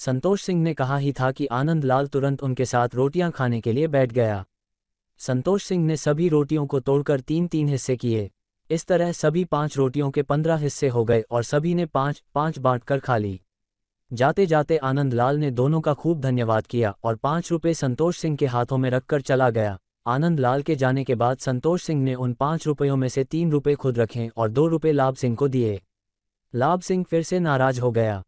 संतोष सिंह ने कहा ही था कि आनंद लाल तुरंत उनके साथ रोटियां खाने के लिए बैठ गया संतोष सिंह ने सभी रोटियों को तोड़कर तीन तीन हिस्से किए इस तरह सभी पांच रोटियों के पंद्रह हिस्से हो गए और सभी ने पांच पांच बांटकर खा ली जाते जाते आनंद लाल ने दोनों का खूब धन्यवाद किया और पांच रुपये संतोष सिंह के हाथों में रखकर चला गया आनंद लाल के जाने के बाद संतोष सिंह ने उन पांच रुपयों में से तीन रुपये खुद रखे और दो रुपये लाभ सिंह को दिए लाभ सिंह फिर से नाराज हो गया